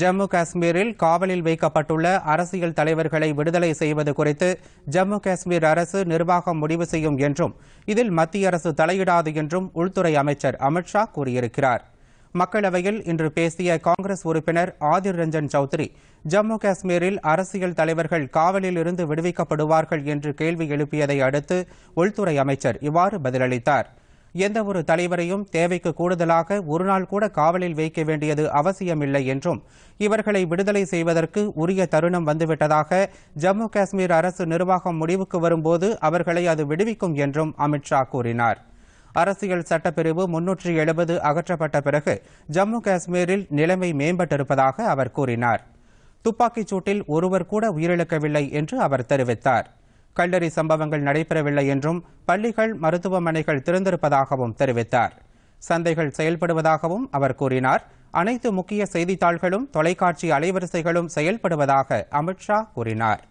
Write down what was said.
ஜம்மு காஷ்மீரில் காவலில் வைக்கப்பட்டுள்ள அரசியல் தலைவர்களை விடுதலை செய்வது குறித்து ஜம்மு காஷ்மீர் அரசு நிர்வாகம் முடிவு செய்யும் என்றும் இதில் மத்திய அரசு தலையிடாது என்றும் உள்துறை அமைச்சர் அமித்ஷா கூறியிருக்கிறார் மக்களவையில் இன்று பேசிய காங்கிரஸ் உறுப்பினர் ஆதிர் ரஞ்சன் சௌத்ரி ஜம்மு காஷ்மீரில் அரசியல் தலைவர்கள் காவலில் இருந்து விடுவிக்கப்படுவார்கள் என்று கேள்வி எழுப்பியதை அடுத்து உள்துறை அமைச்சர் இவ்வாறு பதிலளித்தாா் எந்த ஒரு தலைவரையும் தேவைக்கு கூடுதலாக ஒருநாள் கூட காவலில் வைக்க வேண்டியது அவசியமில்லை என்றும் இவர்களை விடுதலை செய்வதற்கு உரிய தருணம் வந்துவிட்டதாக ஜம்மு காஷ்மீர் அரசு நிர்வாகம் முடிவுக்கு வரும்போது அவர்களை அது விடுவிக்கும் என்றும் அமித்ஷா கூறினார் அரசியல் சட்டப்பிரிவு முன்னூற்றி எழுபது அகற்றப்பட்ட பிறகு ஜம்மு காஷ்மீரில் நிலைமை மேம்பட்டிருப்பதாக அவர் கூறினார் துப்பாக்கிச் சூட்டில் ஒருவர் கூட உயிரிழக்கவில்லை என்று அவர் தெரிவித்தார் கல்லறி சம்பவங்கள் நடைபெறவில்லை என்றும் பள்ளிகள் மருத்துவமனைகள் திறந்திருப்பதாகவும் தெரிவித்தார் சந்தைகள் செயல்படுவதாகவும் அவர் கூறினார் அனைத்து முக்கிய செய்தித்தாள்களும் தொலைக்காட்சி அலைவரிசைகளும் செயல்படுவதாக அமித்ஷா கூறினார்